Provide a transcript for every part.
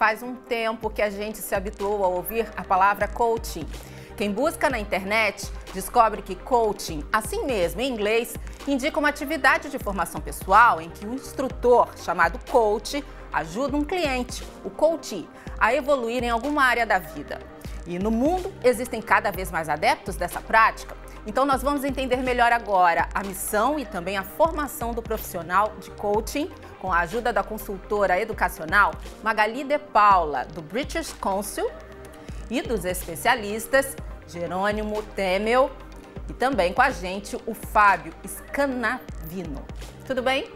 faz um tempo que a gente se habituou a ouvir a palavra coaching. Quem busca na internet descobre que coaching, assim mesmo em inglês, indica uma atividade de formação pessoal em que um instrutor, chamado coach, ajuda um cliente, o coach, a evoluir em alguma área da vida. E no mundo existem cada vez mais adeptos dessa prática, então nós vamos entender melhor agora a missão e também a formação do profissional de coaching com a ajuda da consultora educacional Magali De Paula, do British Council, e dos especialistas Jerônimo Temel e também com a gente o Fábio Scanavino. Tudo bem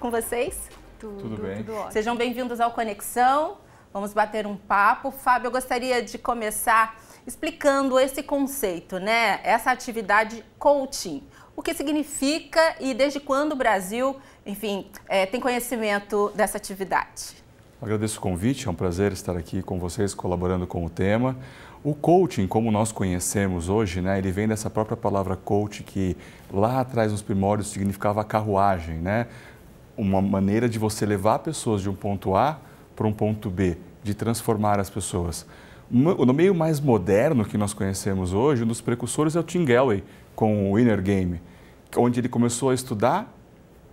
com vocês? Tudo, tudo bem. Tudo Sejam bem-vindos ao Conexão. Vamos bater um papo. Fábio, eu gostaria de começar explicando esse conceito, né? Essa atividade coaching. O que significa e desde quando o Brasil enfim, é, tem conhecimento dessa atividade. Agradeço o convite, é um prazer estar aqui com vocês colaborando com o tema. O coaching, como nós conhecemos hoje, né, ele vem dessa própria palavra coach que lá atrás nos primórdios significava carruagem, né? Uma maneira de você levar pessoas de um ponto A para um ponto B, de transformar as pessoas. No meio mais moderno que nós conhecemos hoje, um dos precursores é o Tim Galloway com o Inner Game, onde ele começou a estudar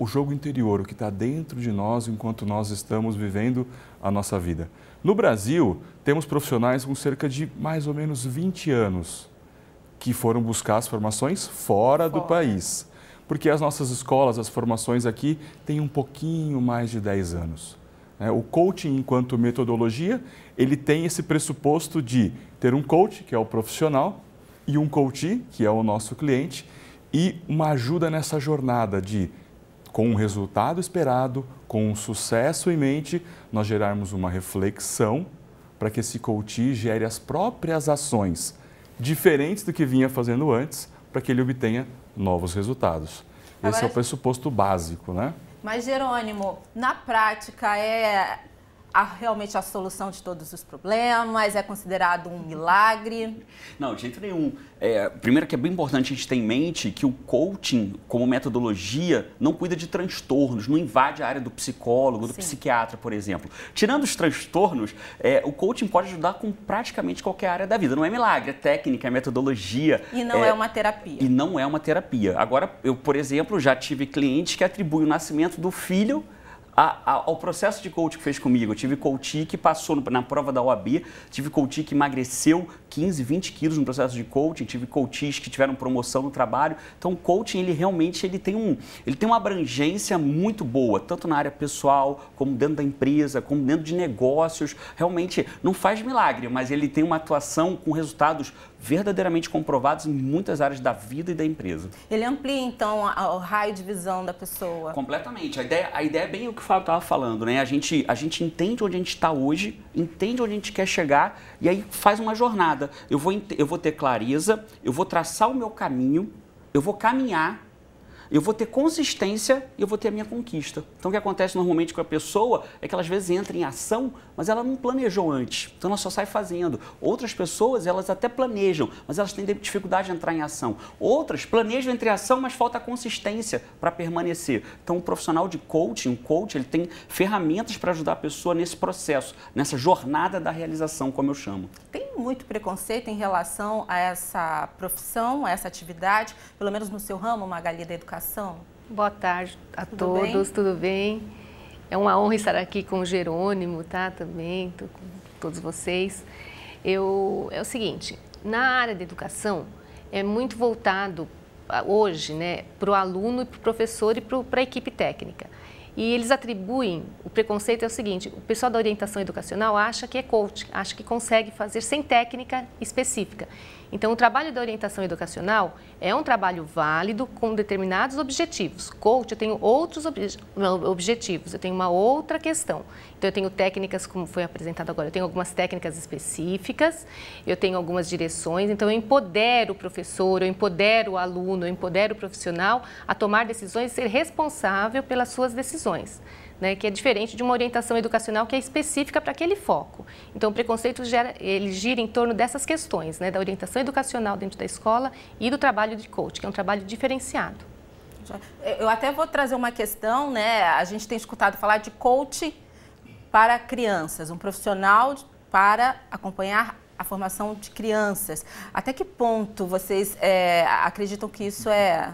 o jogo interior, o que está dentro de nós enquanto nós estamos vivendo a nossa vida. No Brasil, temos profissionais com cerca de mais ou menos 20 anos que foram buscar as formações fora, fora. do país. Porque as nossas escolas, as formações aqui, têm um pouquinho mais de 10 anos. É, o coaching, enquanto metodologia, ele tem esse pressuposto de ter um coach, que é o profissional, e um coachee, que é o nosso cliente, e uma ajuda nessa jornada de com um resultado esperado, com um sucesso em mente, nós gerarmos uma reflexão para que esse coach gere as próprias ações diferentes do que vinha fazendo antes, para que ele obtenha novos resultados. Agora, Esse é o pressuposto básico, né? Mas Jerônimo, na prática é a, realmente a solução de todos os problemas? É considerado um milagre? Não, de jeito nenhum. É, primeiro que é bem importante a gente ter em mente que o coaching, como metodologia, não cuida de transtornos, não invade a área do psicólogo, do Sim. psiquiatra, por exemplo. Tirando os transtornos, é, o coaching pode ajudar com praticamente qualquer área da vida. Não é milagre, é técnica, é metodologia. E não é, é uma terapia. E não é uma terapia. Agora, eu, por exemplo, já tive clientes que atribuem o nascimento do filho a, a, ao processo de coach que fez comigo. Eu tive coach que passou no, na prova da OAB, tive coach que emagreceu 15, 20 quilos no processo de coaching, tive coaches que tiveram promoção no trabalho. Então, o coaching, ele realmente ele tem, um, ele tem uma abrangência muito boa, tanto na área pessoal, como dentro da empresa, como dentro de negócios. Realmente, não faz milagre, mas ele tem uma atuação com resultados verdadeiramente comprovados em muitas áreas da vida e da empresa. Ele amplia, então, o raio de visão da pessoa. Completamente. A ideia, a ideia é bem o que o Fábio estava falando, né? A gente, a gente entende onde a gente está hoje, entende onde a gente quer chegar e aí faz uma jornada. Eu vou, eu vou ter clareza, eu vou traçar o meu caminho, eu vou caminhar eu vou ter consistência e eu vou ter a minha conquista. Então, o que acontece normalmente com a pessoa é que ela às vezes entra em ação, mas ela não planejou antes. Então, ela só sai fazendo. Outras pessoas, elas até planejam, mas elas têm dificuldade de entrar em ação. Outras planejam entre ação, mas falta consistência para permanecer. Então, um profissional de coaching, um coach, ele tem ferramentas para ajudar a pessoa nesse processo, nessa jornada da realização, como eu chamo. Tem muito preconceito em relação a essa profissão, a essa atividade, pelo menos no seu ramo, Magali, da educação? Boa tarde a tudo todos, bem? tudo bem? É uma honra estar aqui com o Jerônimo, tá? Também, com todos vocês. Eu, é o seguinte, na área da educação é muito voltado ah, hoje, né, para o aluno, para o professor e para a equipe técnica. E eles atribuem, o preconceito é o seguinte, o pessoal da orientação educacional acha que é coach, acha que consegue fazer sem técnica específica. Então, o trabalho da orientação educacional é um trabalho válido com determinados objetivos. Coach, eu tenho outros obje objetivos, eu tenho uma outra questão. Então, eu tenho técnicas, como foi apresentado agora, eu tenho algumas técnicas específicas, eu tenho algumas direções. Então, eu empodero o professor, eu empodero o aluno, eu empodero o profissional a tomar decisões e ser responsável pelas suas decisões. Né, que é diferente de uma orientação educacional que é específica para aquele foco. Então, o preconceito gera, ele gira em torno dessas questões, né, da orientação educacional dentro da escola e do trabalho de coach, que é um trabalho diferenciado. Eu até vou trazer uma questão, né? A gente tem escutado falar de coach para crianças, um profissional para acompanhar a formação de crianças. Até que ponto vocês é, acreditam que isso é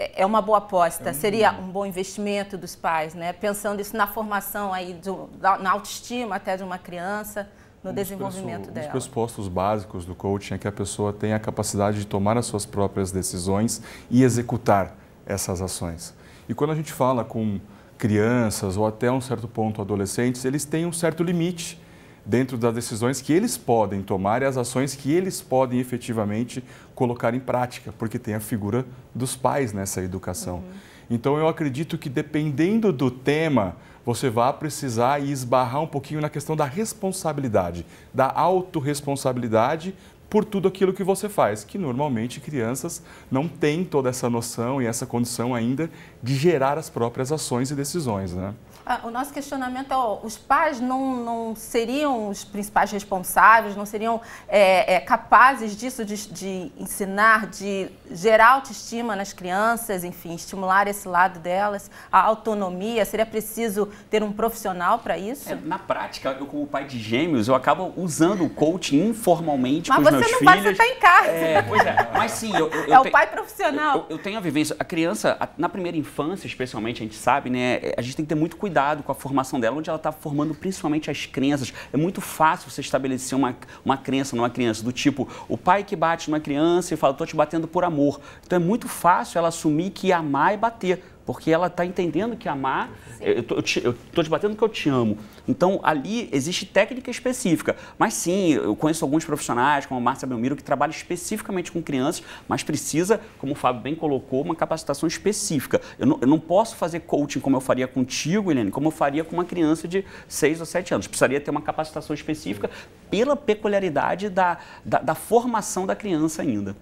é, é uma boa aposta, é um seria um bom investimento dos pais, né? Pensando isso na formação aí, do, na autoestima até de uma criança, no um desenvolvimento dela. Um dos pressupostos básicos do coaching é que a pessoa tenha a capacidade de tomar as suas próprias decisões e executar essas ações. E quando a gente fala com crianças ou até um certo ponto adolescentes, eles têm um certo limite dentro das decisões que eles podem tomar e as ações que eles podem efetivamente colocar em prática, porque tem a figura dos pais nessa educação. Uhum. Então, eu acredito que dependendo do tema, você vai precisar esbarrar um pouquinho na questão da responsabilidade, da autorresponsabilidade por tudo aquilo que você faz, que normalmente crianças não têm toda essa noção e essa condição ainda de gerar as próprias ações e decisões, né? Ah, o nosso questionamento é, ó, os pais não, não seriam os principais responsáveis, não seriam é, é, capazes disso, de, de ensinar, de gerar autoestima nas crianças, enfim, estimular esse lado delas, a autonomia, seria preciso ter um profissional para isso? É, na prática, eu como pai de gêmeos, eu acabo usando o coaching informalmente Mas com os meus meus filhos. Você não filhos. vai tá em casa. É, pois é. Mas sim, eu, eu, eu é o pai profissional. Eu, eu, tenho a vivência. A criança, a, na primeira infância, especialmente, a gente sabe, né? É, a gente tem que ter muito cuidado com a formação dela, onde ela está formando principalmente as crenças. É muito fácil você estabelecer uma, uma crença numa criança, do tipo, o pai que bate numa criança e fala, tô te batendo por amor. Então é muito fácil ela assumir que amar é bater porque ela está entendendo que amar, sim. eu estou te, batendo que eu te amo. Então, ali existe técnica específica. Mas sim, eu conheço alguns profissionais, como a Márcia Belmiro, que trabalha especificamente com crianças, mas precisa, como o Fábio bem colocou, uma capacitação específica. Eu não, eu não posso fazer coaching como eu faria contigo, Helene, como eu faria com uma criança de 6 ou 7 anos. Precisaria ter uma capacitação específica pela peculiaridade da, da, da formação da criança ainda.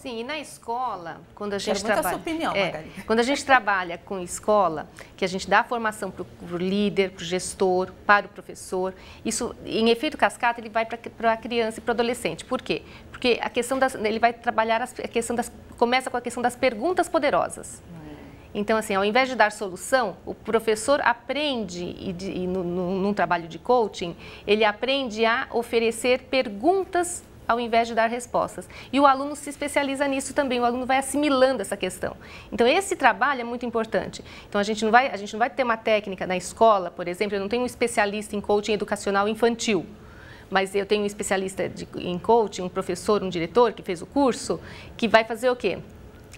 Sim, e na escola, quando a gente trabalha. a sua opinião, é, Quando a gente trabalha com escola, que a gente dá formação para o líder, para o gestor, para o professor, isso, em efeito cascata, ele vai para a criança e para o adolescente. Por quê? Porque a questão das. Ele vai trabalhar as, a questão das. Começa com a questão das perguntas poderosas. É. Então, assim, ao invés de dar solução, o professor aprende, e, de, e no, no, num trabalho de coaching, ele aprende a oferecer perguntas ao invés de dar respostas. E o aluno se especializa nisso também, o aluno vai assimilando essa questão. Então esse trabalho é muito importante. Então a gente não vai, a gente não vai ter uma técnica na escola, por exemplo, eu não tenho um especialista em coaching educacional infantil mas eu tenho um especialista de, em coaching, um professor, um diretor que fez o curso, que vai fazer o quê?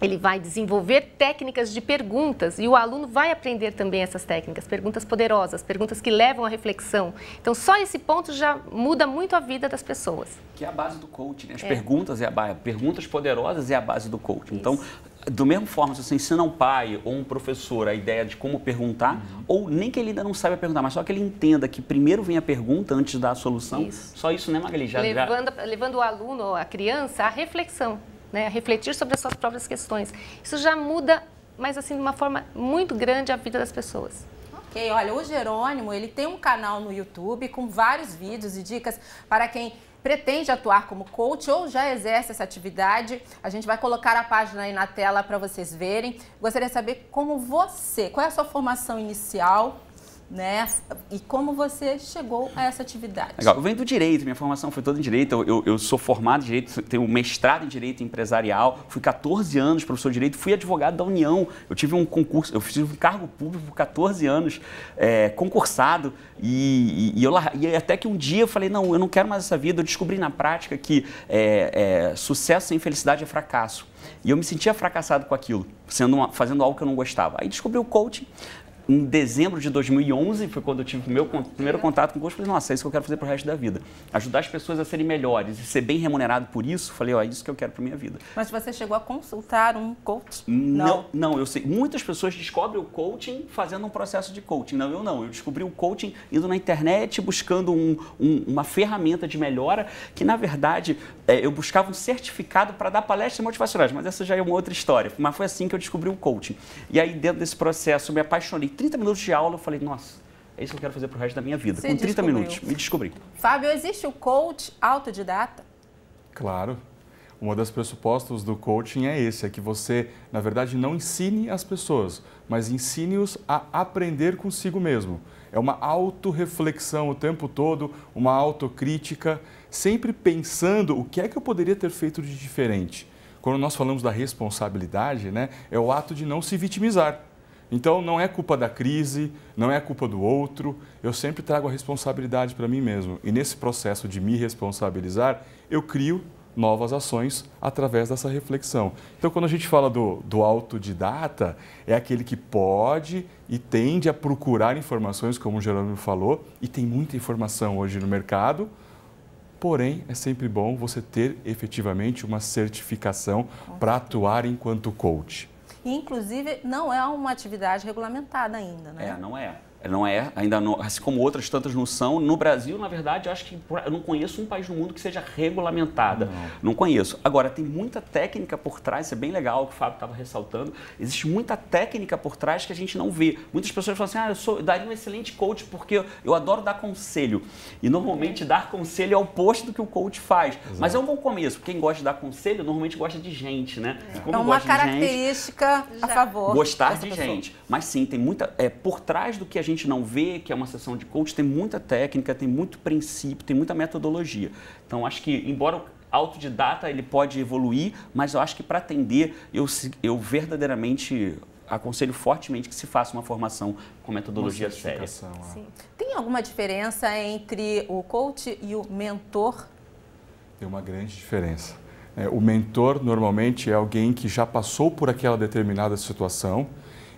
ele vai desenvolver técnicas de perguntas e o aluno vai aprender também essas técnicas, perguntas poderosas, perguntas que levam à reflexão. Então, só esse ponto já muda muito a vida das pessoas. Que é a base do coaching, né? as é. perguntas é a base, perguntas poderosas é a base do coaching. Então, isso. Então, do mesmo forma, se você ensina um pai ou um professor a ideia de como perguntar, uhum. ou nem que ele ainda não saiba perguntar, mas só que ele entenda que primeiro vem a pergunta antes da solução, isso. só isso, né, Magali? Já, levando, já... levando o aluno, a criança, à reflexão né, refletir sobre as suas próprias questões. Isso já muda, mas assim, de uma forma muito grande a vida das pessoas. Ok, olha, o Jerônimo, ele tem um canal no YouTube com vários vídeos e dicas para quem pretende atuar como coach ou já exerce essa atividade, a gente vai colocar a página aí na tela para vocês verem. Gostaria de saber como você, qual é a sua formação inicial né? E como você chegou a essa atividade? Legal. Eu venho do direito, minha formação foi toda em direito. Eu, eu sou formado em direito, tenho mestrado em direito empresarial, fui 14 anos professor de direito, fui advogado da União. Eu tive um concurso, eu fiz um cargo público por 14 anos, é, concursado, e, e, eu, e até que um dia eu falei: não, eu não quero mais essa vida. Eu descobri na prática que é, é, sucesso sem felicidade é fracasso. E eu me sentia fracassado com aquilo, sendo uma, fazendo algo que eu não gostava. Aí descobri o coaching, em dezembro de 2011, foi quando eu tive o meu primeiro contato com o gosto, falei, nossa, é isso que eu quero fazer pro resto da vida. Ajudar as pessoas a serem melhores e ser bem remunerado por isso, falei, ó, é isso que eu quero pra minha vida. Mas você chegou a consultar um coach? Não, não, não eu sei. Muitas pessoas descobrem o coaching fazendo um processo de coaching. Não, eu não. Eu descobri o coaching indo na internet, buscando um, um, uma ferramenta de melhora, que na verdade é, eu buscava um certificado para dar palestras motivacionais, mas essa já é uma outra história. Mas foi assim que eu descobri o coaching. E aí, dentro desse processo, eu me apaixonei 30 minutos de aula, eu falei, nossa, é isso que eu quero fazer pro resto da minha vida. Com 30 descobriu. minutos, me descobri. Fábio, existe o coach autodidata? Claro. Uma das pressupostos do coaching é esse, é que você, na verdade, não ensine as pessoas, mas ensine-os a aprender consigo mesmo. É uma autorreflexão o tempo todo, uma autocrítica, sempre pensando o que é que eu poderia ter feito de diferente. Quando nós falamos da responsabilidade, né, é o ato de não se vitimizar então não é culpa da crise, não é culpa do outro, eu sempre trago a responsabilidade para mim mesmo. E nesse processo de me responsabilizar, eu crio novas ações através dessa reflexão. Então, quando a gente fala do, do autodidata, é aquele que pode e tende a procurar informações, como o Jerônimo falou, e tem muita informação hoje no mercado, Porém, é sempre bom você ter efetivamente uma certificação para atuar enquanto coach. E, inclusive, não é uma atividade regulamentada ainda, né? É, não é. É, não é, ainda não, assim como outras tantas não são. No Brasil, na verdade, eu acho que eu não conheço um país no mundo que seja regulamentada. Não, não conheço. Agora, tem muita técnica por trás, isso é bem legal, o que o Fábio estava ressaltando. Existe muita técnica por trás que a gente não vê. Muitas pessoas falam assim: ah, eu, sou, eu daria um excelente coach porque eu, adoro dar conselho. E normalmente dar conselho é o oposto do que o coach faz. Exato. Mas é um bom começo. Quem gosta de dar conselho normalmente gosta de gente, né? É, é uma característica gente, a favor. Gostar de pessoa. gente. Mas sim, tem muita. É, por trás do que a gente gente não vê que é uma sessão de coach tem muita técnica, tem muito princípio, tem muita metodologia. Então, acho que, embora autodidata ele pode evoluir, mas eu acho que para atender, eu, eu verdadeiramente aconselho fortemente que se faça uma formação com metodologia séria. É. Sim. Tem alguma diferença entre o coach e o mentor? Tem uma grande diferença. É, o mentor normalmente é alguém que já passou por aquela determinada situação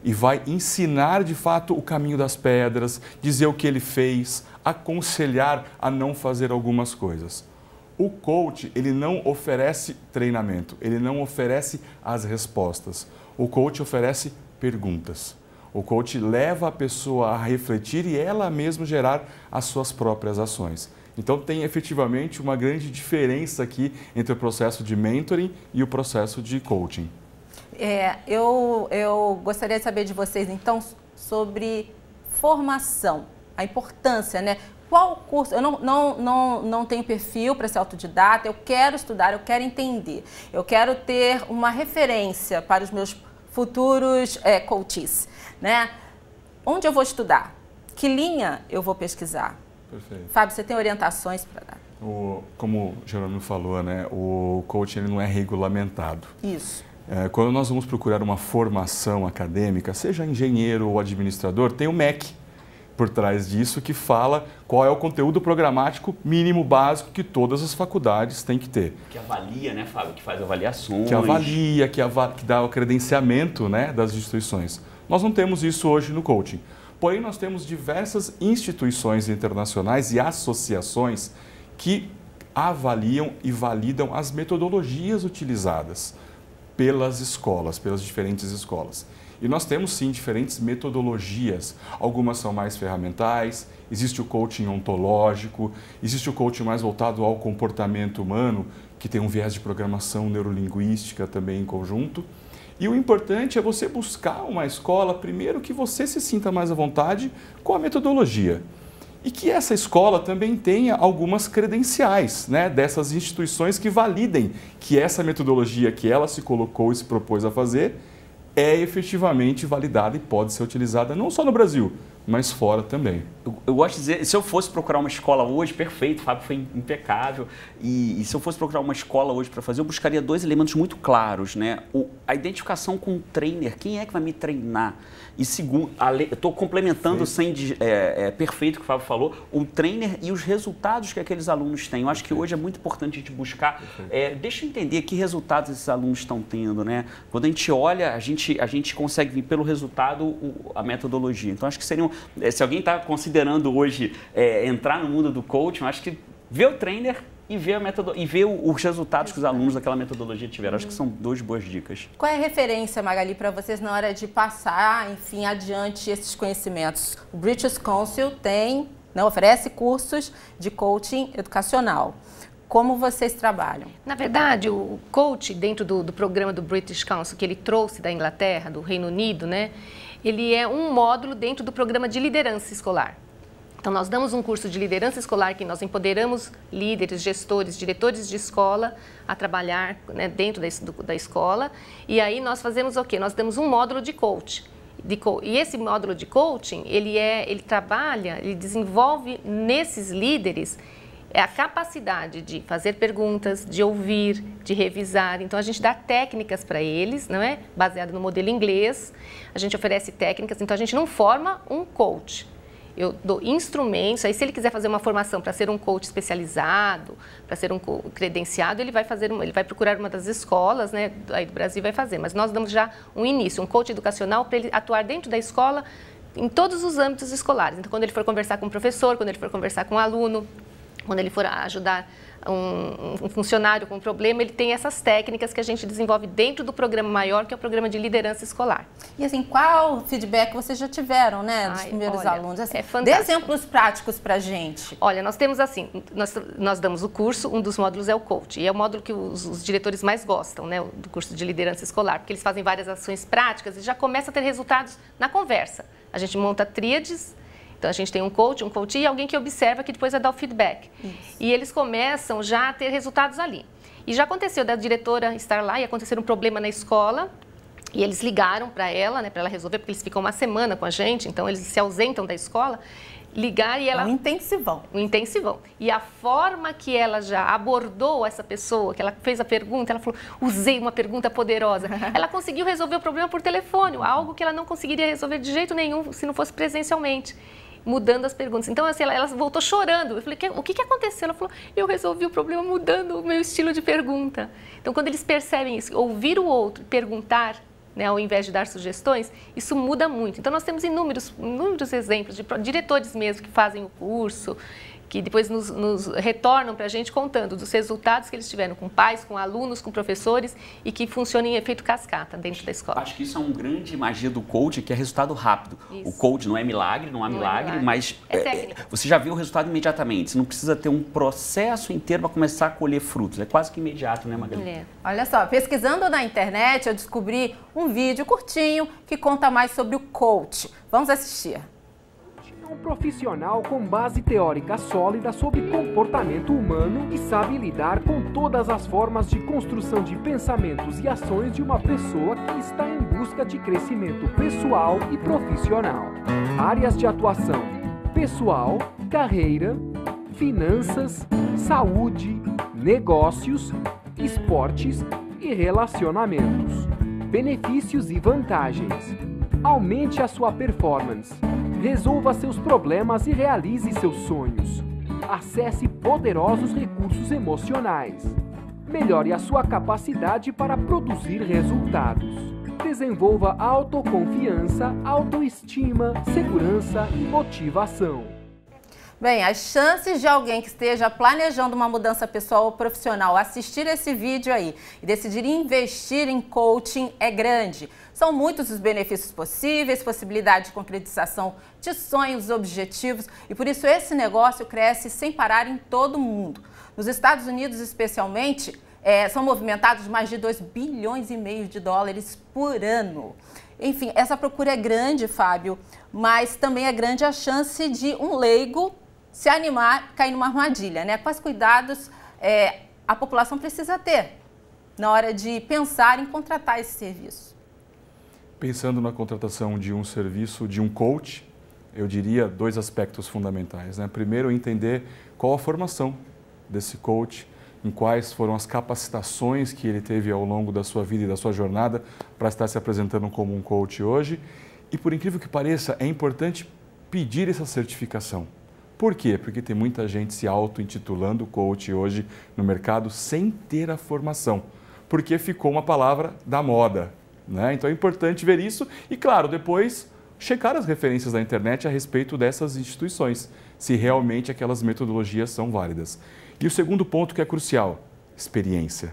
e vai ensinar de fato o caminho das pedras, dizer o que ele fez, aconselhar a não fazer algumas coisas. O coach, ele não oferece treinamento, ele não oferece as respostas. O coach oferece perguntas. O coach leva a pessoa a refletir e ela mesma gerar as suas próprias ações. Então tem efetivamente uma grande diferença aqui entre o processo de mentoring e o processo de coaching. É, eu, eu gostaria de saber de vocês, então, sobre formação, a importância, né? Qual curso? Eu não, não, não, não tenho perfil para ser autodidata, eu quero estudar, eu quero entender, eu quero ter uma referência para os meus futuros é, coaches, né? Onde eu vou estudar? Que linha eu vou pesquisar? Perfeito. Fábio, você tem orientações para dar? O, como o Jerônimo falou, né, o coaching ele não é regulamentado. Isso. É, quando nós vamos procurar uma formação acadêmica, seja engenheiro ou administrador, tem o MEC por trás disso que fala qual é o conteúdo programático mínimo básico que todas as faculdades têm que ter. Que avalia, né, Fábio? Que faz avaliações. Que avalia, que, ava que dá o credenciamento né, das instituições. Nós não temos isso hoje no coaching. Porém, nós temos diversas instituições internacionais e associações que avaliam e validam as metodologias utilizadas pelas escolas, pelas diferentes escolas. E nós temos sim diferentes metodologias. Algumas são mais ferramentais, existe o coaching ontológico, existe o coaching mais voltado ao comportamento humano, que tem um viés de programação neurolinguística também em conjunto. E o importante é você buscar uma escola, primeiro, que você se sinta mais à vontade com a metodologia e que essa escola também tenha algumas credenciais né, dessas instituições que validem que essa metodologia que ela se colocou e se propôs a fazer é efetivamente validada e pode ser utilizada não só no Brasil, mas fora também. Eu, eu, gosto de dizer, se eu fosse procurar uma escola hoje, perfeito, o Fábio foi impecável, e, e se eu fosse procurar uma escola hoje para fazer, eu buscaria dois elementos muito claros, né? O, a identificação com o trainer, quem é que vai me treinar? E segundo, estou complementando Sim. sem é, é, perfeito o que o Fábio falou, o trainer e os resultados que aqueles alunos têm. Eu acho que hoje é muito importante a gente buscar, é, deixa eu entender que resultados esses alunos estão tendo, né? Quando a gente olha, a gente, a gente consegue ver pelo resultado o, a metodologia. Então acho que seriam, é, se alguém está considerando hoje é, entrar no mundo do coaching, acho que ver o trainer e ver, a metodo... e ver os resultados que os alunos daquela metodologia tiveram. Uhum. Acho que são duas boas dicas. Qual é a referência, Magali, para vocês na hora de passar, enfim, adiante esses conhecimentos? O British Council tem, não né, oferece cursos de coaching educacional como vocês trabalham? Na verdade, o coach, dentro do, do, programa do British Council, que ele trouxe da Inglaterra, do Reino Unido, né? Ele é um módulo dentro do programa de liderança escolar. Então, nós damos um curso de liderança escolar que nós empoderamos líderes, gestores, diretores de escola a trabalhar né, dentro da, da escola. E aí nós fazemos o quê? Nós damos um módulo de coach. De, e esse módulo de coaching, ele, é, ele trabalha, ele desenvolve nesses líderes é a capacidade de fazer perguntas, de ouvir, de revisar. Então a gente dá técnicas para eles, não é? Baseado no modelo inglês, a gente oferece técnicas. Então a gente não forma um coach, eu dou instrumentos. Aí, se ele quiser fazer uma formação para ser um coach especializado, para ser um credenciado, ele vai fazer, ele vai procurar uma das escolas, né, aí do Brasil vai fazer. Mas nós damos já um início, um coach educacional para ele atuar dentro da escola em todos os âmbitos escolares. Então, quando ele for conversar com o professor, quando ele for conversar com o aluno, quando ele for ajudar um, um, funcionário com um problema, ele tem essas técnicas que a gente desenvolve dentro do programa maior, que é o programa de liderança escolar. E assim, qual feedback vocês já tiveram, né, dos Ai, primeiros olha, alunos? Assim, é fantástico. Dê exemplos práticos pra gente. Olha, nós temos assim, nós, nós damos o curso, um dos módulos é o coach, e é o módulo que os, os diretores mais gostam, né, do curso de liderança escolar, porque eles fazem várias ações práticas e já começa a ter resultados na conversa. A gente monta tríades então a gente tem um coach, um coach e alguém que observa que depois vai dar o feedback. Isso. E eles começam já a ter resultados ali. E já aconteceu da diretora estar lá e acontecer um problema na escola. E eles ligaram para ela, né, para ela resolver, porque eles ficam uma semana com a gente, então eles se ausentam da escola ligar e ela. Um intensivão. Um intensivão. E a forma que ela já abordou essa pessoa, que ela fez a pergunta, ela falou: usei uma pergunta poderosa. ela conseguiu resolver o problema por telefone, algo que ela não conseguiria resolver de jeito nenhum se não fosse presencialmente mudando as perguntas. Então, assim, ela, ela voltou chorando. Eu falei, o que, que aconteceu? Ela falou, eu resolvi o problema mudando o meu estilo de pergunta. Então, quando eles percebem isso, ouvir o outro, perguntar, né, ao invés de dar sugestões, isso muda muito. Então, nós temos inúmeros, inúmeros exemplos de diretores mesmo que fazem o curso, que depois nos, nos retornam para a gente contando dos resultados que eles tiveram com pais, com alunos, com professores e que funciona em efeito cascata dentro da escola. Acho que isso é um grande magia do coach, que é resultado rápido. Isso. O coach não é milagre, não há não é milagre, é milagre, mas é, é, é você já viu o resultado imediatamente. Você não precisa ter um processo inteiro para começar a colher frutos. É quase que imediato, né, Magali? É. Olha só, pesquisando na internet, eu descobri um vídeo curtinho que conta mais sobre o coach. Vamos assistir um profissional com base teórica sólida sobre comportamento humano e sabe lidar com todas as formas de construção de pensamentos e ações de uma pessoa que está em busca de crescimento pessoal e profissional. Áreas de atuação: pessoal, carreira, finanças, saúde, negócios, esportes e relacionamentos. Benefícios e vantagens. Aumente a sua performance. Resolva seus problemas e realize seus sonhos. Acesse poderosos recursos emocionais. Melhore a sua capacidade para produzir resultados. Desenvolva autoconfiança, autoestima, segurança e motivação. Bem, as chances de alguém que esteja planejando uma mudança pessoal ou profissional assistir esse vídeo aí e decidir investir em coaching é grande. São muitos os benefícios possíveis, possibilidade de concretização de sonhos, objetivos e por isso esse negócio cresce sem parar em todo o mundo. Nos Estados Unidos, especialmente, é, são movimentados mais de 2 bilhões e meio de dólares por ano. Enfim, essa procura é grande, Fábio, mas também é grande a chance de um leigo se animar, cair numa armadilha, né? Quais cuidados é, a população precisa ter na hora de pensar em contratar esse serviço? Pensando na contratação de um serviço de um coach, eu diria dois aspectos fundamentais. Né? Primeiro, entender qual a formação desse coach, em quais foram as capacitações que ele teve ao longo da sua vida e da sua jornada para estar se apresentando como um coach hoje. E por incrível que pareça, é importante pedir essa certificação. Por quê? Porque tem muita gente se auto-intitulando coach hoje no mercado sem ter a formação, porque ficou uma palavra da moda. Né? Então é importante ver isso e, claro, depois checar as referências da internet a respeito dessas instituições, se realmente aquelas metodologias são válidas. E o segundo ponto que é crucial, experiência.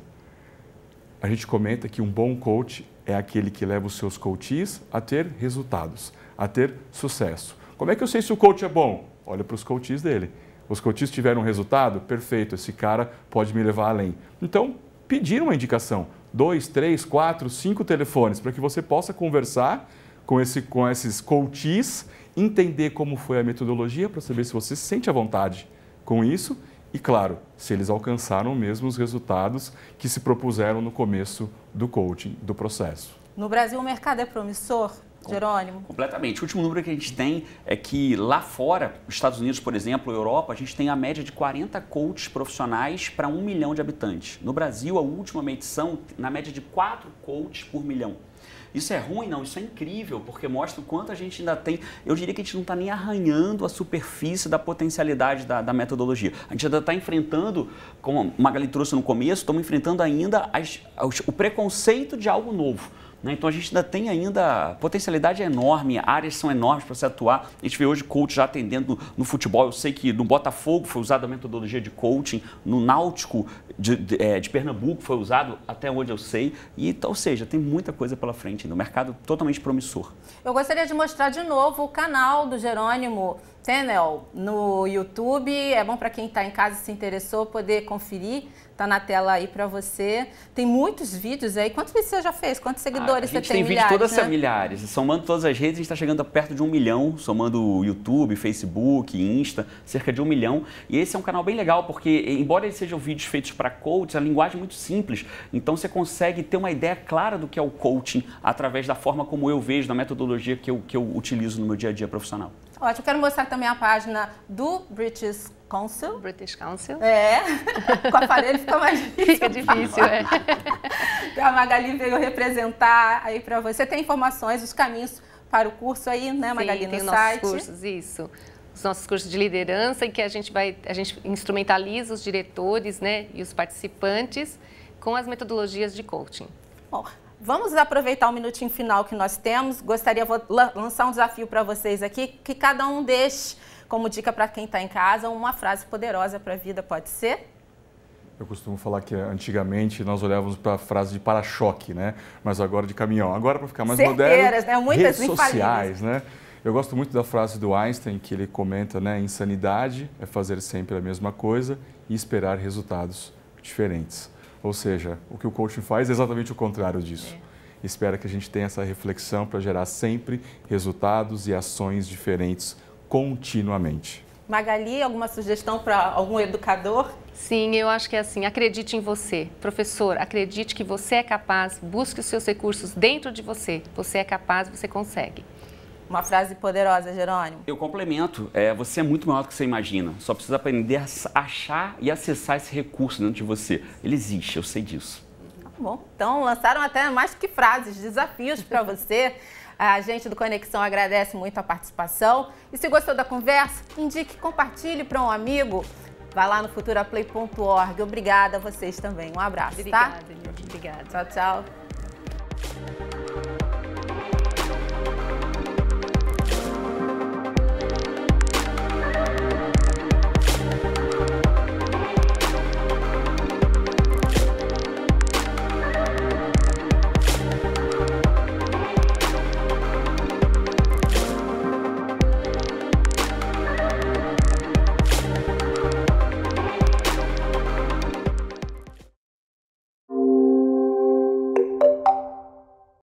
A gente comenta que um bom coach é aquele que leva os seus coaches a ter resultados, a ter sucesso. Como é que eu sei se o coach é bom? olha para os coaches dele. Os coaches tiveram um resultado? Perfeito, esse cara pode me levar além. Então, pedir uma indicação. Dois, três, quatro, cinco telefones para que você possa conversar com, esse, com esses coaches, entender como foi a metodologia para saber se você se sente à vontade com isso e, claro, se eles alcançaram mesmo os resultados que se propuseram no começo do coaching, do processo. No Brasil, o mercado é promissor Jerônimo? Completamente. O último número que a gente tem é que lá fora, Estados Unidos, por exemplo, Europa, a gente tem a média de 40 coaches profissionais para um milhão de habitantes. No Brasil, a última medição, na média de 4 coaches por milhão. Isso é ruim? Não, isso é incrível, porque mostra o quanto a gente ainda tem. Eu diria que a gente não está nem arranhando a superfície da potencialidade da, da metodologia. A gente ainda está enfrentando, como a Magali trouxe no começo, estamos enfrentando ainda as, as, o preconceito de algo novo. Né? Então a gente ainda tem ainda potencialidade é enorme, áreas são enormes para você atuar. A gente vê hoje coach já atendendo no, futebol. Eu sei que no Botafogo foi usada a metodologia de coaching, no Náutico de, de, é, de Pernambuco foi usado, até onde eu sei. E, então, ou seja, tem muita coisa pela frente ainda. mercado totalmente promissor. Eu gostaria de mostrar de novo o canal do Jerônimo Channel no YouTube. É bom para quem está em casa e se interessou poder conferir. está na tela aí para você. Tem muitos vídeos aí. Quantos vídeos você já fez? Quantos ah, seguidores ah, você tem? tem milhares, vídeo todas né? milhares. Somando todas as redes, a gente está chegando a perto de um milhão, somando YouTube, Facebook, Insta, cerca de um milhão. E esse é um canal bem legal, porque embora eles sejam vídeos feitos para coach, a linguagem é muito simples. Então você consegue ter uma ideia clara do que é o coaching através da forma como eu vejo, da metodologia que eu, que eu utilizo no meu dia a dia profissional. Ótimo, quero mostrar também a página do British Council. British Council. É, com a aparelho fica mais difícil. Fica difícil, é. A Magali veio representar aí para você. Tem informações, os caminhos para o curso aí, né, Magali, Sim, no tem os site. nossos cursos, isso. Os nossos cursos de liderança em que a gente vai, a gente instrumentaliza os diretores, né, e os participantes com as metodologias de coaching. Bom, Vamos aproveitar o minutinho final que nós temos. Gostaria de lançar um desafio para vocês aqui, que cada um deixe como dica para quem está em casa uma frase poderosa para a vida, pode ser? Eu costumo falar que antigamente nós olhávamos para a frase de para-choque, né? Mas agora de caminhão. Agora para ficar mais Certeiras, moderno, né? Muitas redes sociais, né? Eu gosto muito da frase do Einstein que ele comenta, né? Insanidade é fazer sempre a mesma coisa e esperar resultados diferentes. Ou seja, o que o coaching faz é exatamente o contrário disso. É. que a gente tenha essa reflexão para gerar sempre resultados e ações diferentes continuamente. Magali, alguma sugestão para algum educador? Sim, eu acho que é assim. Acredite em você. Professor, acredite que você é capaz, busque os seus recursos dentro de você. Você é capaz, você consegue. Uma frase poderosa, Jerônimo. Eu complemento. É, você é muito maior do que você imagina. Só precisa aprender a achar e acessar esse recurso dentro de você. Ele existe, eu sei disso. Tá bom, então lançaram até mais que frases, desafios para você. A gente do Conexão agradece muito a participação. E se gostou da conversa, indique, compartilhe para um amigo. Vá lá no futuraplay.org. Obrigada a vocês também. Um abraço, Obrigada, tá? Obrigada, Obrigada. Tchau, tchau.